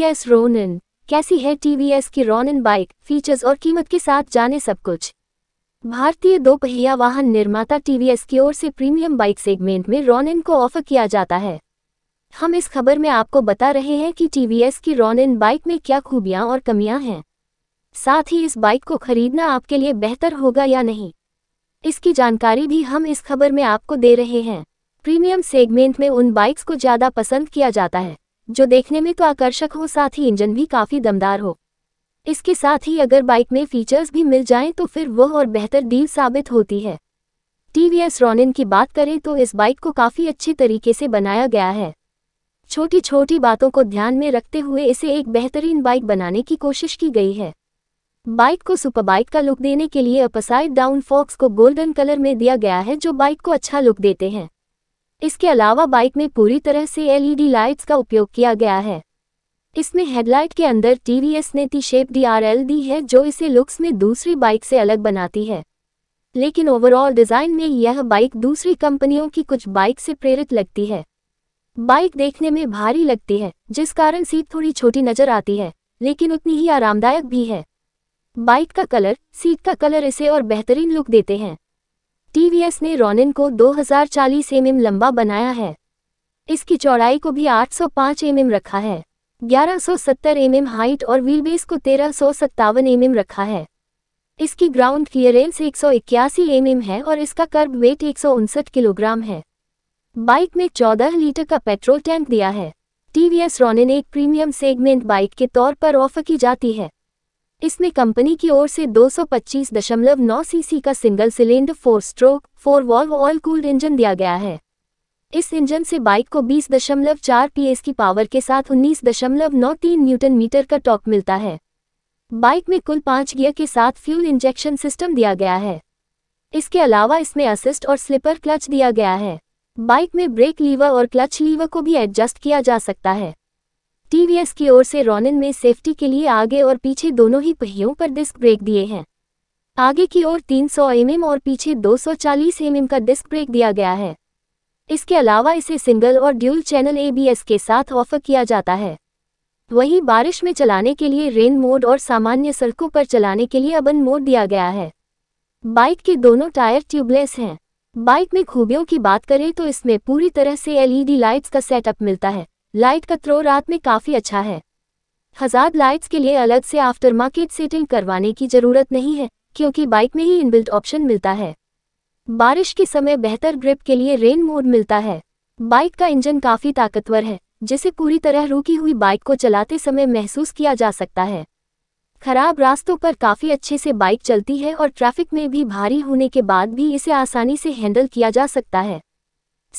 TVS Ronin कैसी है TVS की रोनिन बाइक फीचर्स और कीमत के साथ जाने सब कुछ भारतीय दो पहिया वाहन निर्माता टीवीएस की ओर से प्रीमियम बाइक सेगमेंट में रोनिन को ऑफर किया जाता है हम इस खबर में आपको बता रहे हैं कि टीवीएस की रोनिन बाइक में क्या खूबियां और कमियां हैं साथ ही इस बाइक को खरीदना आपके लिए बेहतर होगा या नहीं इसकी जानकारी भी हम इस खबर में आपको दे रहे हैं प्रीमियम सेगमेंट में उन बाइक्स को ज़्यादा पसंद किया जाता है जो देखने में तो आकर्षक हो साथ ही इंजन भी काफ़ी दमदार हो इसके साथ ही अगर बाइक में फीचर्स भी मिल जाएं तो फिर वह और बेहतर डील साबित होती है टीवीएस रॉनिन की बात करें तो इस बाइक को काफ़ी अच्छे तरीके से बनाया गया है छोटी छोटी बातों को ध्यान में रखते हुए इसे एक बेहतरीन बाइक बनाने की कोशिश की गई है बाइक को सुपर बाइक का लुक देने के लिए अपसाइड डाउन फॉक्स को गोल्डन कलर में दिया गया है जो बाइक को अच्छा लुक देते हैं इसके अलावा बाइक में पूरी तरह से एलईडी लाइट्स का उपयोग किया गया है इसमें हेडलाइट के अंदर टीवीएस ने टी शेप डीआरएल दी है जो इसे लुक्स में दूसरी बाइक से अलग बनाती है लेकिन ओवरऑल डिज़ाइन में यह बाइक दूसरी कंपनियों की कुछ बाइक से प्रेरित लगती है बाइक देखने में भारी लगती है जिस कारण सीट थोड़ी छोटी नजर आती है लेकिन उतनी ही आरामदायक भी है बाइक का कलर सीट का कलर इसे और बेहतरीन लुक देते हैं टीवीएस ने रॉनिन को 2040 एम लंबा बनाया है इसकी चौड़ाई को भी 805 एम रखा है 1170 एमएम हाइट और व्हील बेस को तेरह सौ एम रखा है इसकी ग्राउंड क्लियरेंस एक सौ एमएम है और इसका कर्ब वेट एक किलोग्राम है बाइक में 14 लीटर का पेट्रोल टैंक दिया है टीवीएस रोनिन एक प्रीमियम सेगमेंट बाइक के तौर पर ऑफर की जाती है इसमें कंपनी की ओर से 225.9 सीसी का single cylinder four stroke four valve oil cooled engine दिया गया है इस इंजन से बाइक को 20.4 दशमलव की पावर के साथ 19.93 न्यूटन मीटर का टॉक मिलता है बाइक में कुल पाँच गियर के साथ फ्यूल इंजेक्शन सिस्टम दिया गया है इसके अलावा इसमें असिस्ट और स्लिपर क्लच दिया गया है बाइक में ब्रेक लीवर और क्लच लीवर को भी एडजस्ट किया जा सकता है टीवीएस की ओर से रॉनिन में सेफ्टी के लिए आगे और पीछे दोनों ही पहियों पर डिस्क ब्रेक दिए हैं आगे की ओर 300 सौ mm और पीछे 240 सौ mm का डिस्क ब्रेक दिया गया है इसके अलावा इसे सिंगल और ड्यूल चैनल एबीएस के साथ ऑफर किया जाता है वहीं बारिश में चलाने के लिए रेन मोड और सामान्य सड़कों पर चलाने के लिए अबन मोड दिया गया है बाइक के दोनों टायर ट्यूबलेस हैं बाइक में खूबियों की बात करें तो इसमें पूरी तरह से एलईडी लाइट्स का सेटअप मिलता है लाइट का थ्रो रात में काफ़ी अच्छा है हजार लाइट्स के लिए अलग से आफ्टर मार्केट सेटिंग करवाने की ज़रूरत नहीं है क्योंकि बाइक में ही इनबिल्ट ऑप्शन मिलता है बारिश के समय बेहतर ग्रिप के लिए रेन मोड मिलता है बाइक का इंजन काफ़ी ताकतवर है जिसे पूरी तरह रुकी हुई बाइक को चलाते समय महसूस किया जा सकता है खराब रास्तों पर काफ़ी अच्छे से बाइक चलती है और ट्रैफिक में भी भारी होने के बाद भी इसे आसानी से हैंडल किया जा सकता है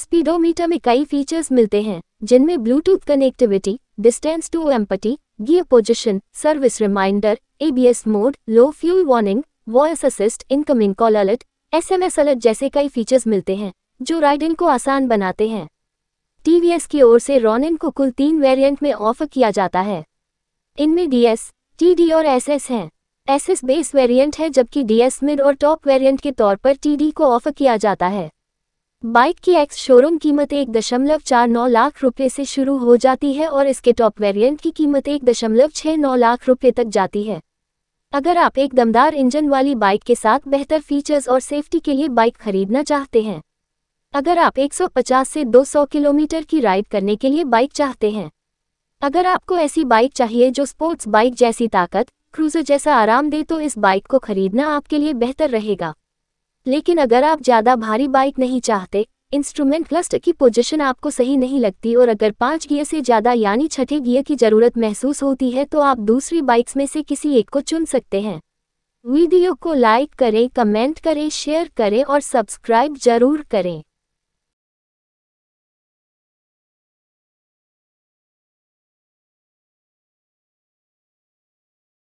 स्पीडोमीटर में कई फीचर्स मिलते हैं जिनमें Bluetooth connectivity distance to empty gear position service reminder ABS mode low fuel warning voice assist incoming call alert SMS alert जैसे कई फीचर्स मिलते हैं जो राइडिंग को आसान बनाते हैं टीवीएस की ओर से रॉनिन को कुल तीन वेरिएंट में ऑफर किया जाता है इनमें डीएस टीडी और एसएस हैं एसएस बेस वेरिएंट है जबकि डीएस मिड और टॉप वेरिएंट के तौर पर टीडी को ऑफर किया जाता है बाइक की एक्स शोरूम कीमत एक दशमलव चार नौ लाख रुपए से शुरू हो जाती है और इसके टॉप वेरिएंट की कीमत एक दशमलव छः नौ लाख रुपए तक जाती है अगर आप एक दमदार इंजन वाली बाइक के साथ बेहतर फीचर्स और सेफ्टी के लिए बाइक खरीदना चाहते हैं अगर आप 150 से 200 किलोमीटर की राइड करने के लिए बाइक चाहते हैं अगर आपको ऐसी बाइक चाहिए जो स्पोर्ट्स बाइक जैसी ताकत क्रूजर जैसा आराम दे तो इस बाइक को खरीदना आपके लिए बेहतर रहेगा लेकिन अगर आप ज़्यादा भारी बाइक नहीं चाहते इंस्ट्रूमेंट क्लस्ट की पोजीशन आपको सही नहीं लगती और अगर पाँच गियर से ज़्यादा यानी छठे गियर की ज़रूरत महसूस होती है तो आप दूसरी बाइक्स में से किसी एक को चुन सकते हैं वीडियो को लाइक करें कमेंट करें शेयर करें और सब्सक्राइब जरूर करें